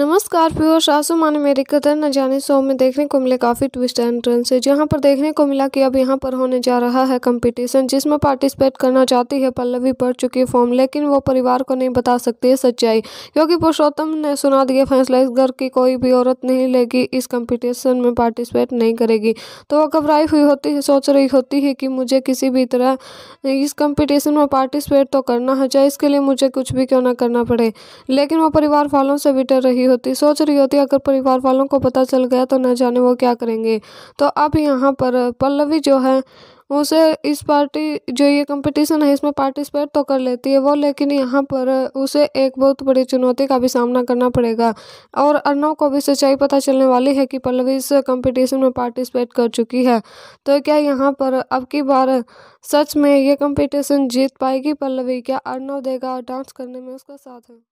नमस्कार प्योर मेरी कदर न जाने शो में देखने को मिले काफ़ी ट्विस्ट एंड है जहाँ पर देखने को मिला कि अब यहाँ पर होने जा रहा है कंपटीशन जिसमें पार्टिसिपेट करना चाहती है पल्लवी पढ़ चुकी है फॉर्म लेकिन वो परिवार को नहीं बता सकती है सच्चाई क्योंकि पुरुषोत्तम ने सुना दिया फैसला इस घर की कोई भी औरत नहीं लेगी इस कम्पिटिशन में पार्टिसिपेट नहीं करेगी तो वो घबराई हुई होती है सोच रही होती है कि मुझे किसी भी तरह इस कम्पिटिशन में पार्टिसिपेट तो करना है चाहे इसके लिए मुझे कुछ भी क्यों ना करना पड़े लेकिन वो परिवार वालों से बिटर रही रही होती सोच रही होती अगर परिवार वालों को पता चल गया तो न जाने वो क्या करेंगे तो अब यहाँ पर पल्लवी जो है उसे इस पार्टी जो ये कंपटीशन है इसमें पार्टिसिपेट तो कर लेती है वो लेकिन यहाँ पर उसे एक बहुत बड़ी चुनौती का भी सामना करना पड़ेगा और अर्नव को भी सच्चाई पता चलने वाली है कि पल्लवी इस कंपटीशन में पार्टिसिपेट कर चुकी है तो क्या यहाँ पर अब की बार सच में ये कंपटीशन जीत पाएगी पल्लवी क्या अर्नव देगा डांस करने में उसका साथ